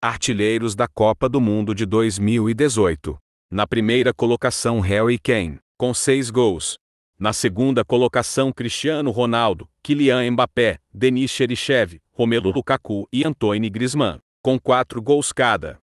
artilheiros da Copa do Mundo de 2018. Na primeira colocação, Harry Kane, com seis gols. Na segunda colocação, Cristiano Ronaldo, Kylian Mbappé, Denis Cherichev, Romelu Lukaku e Antoine Griezmann, com quatro gols cada.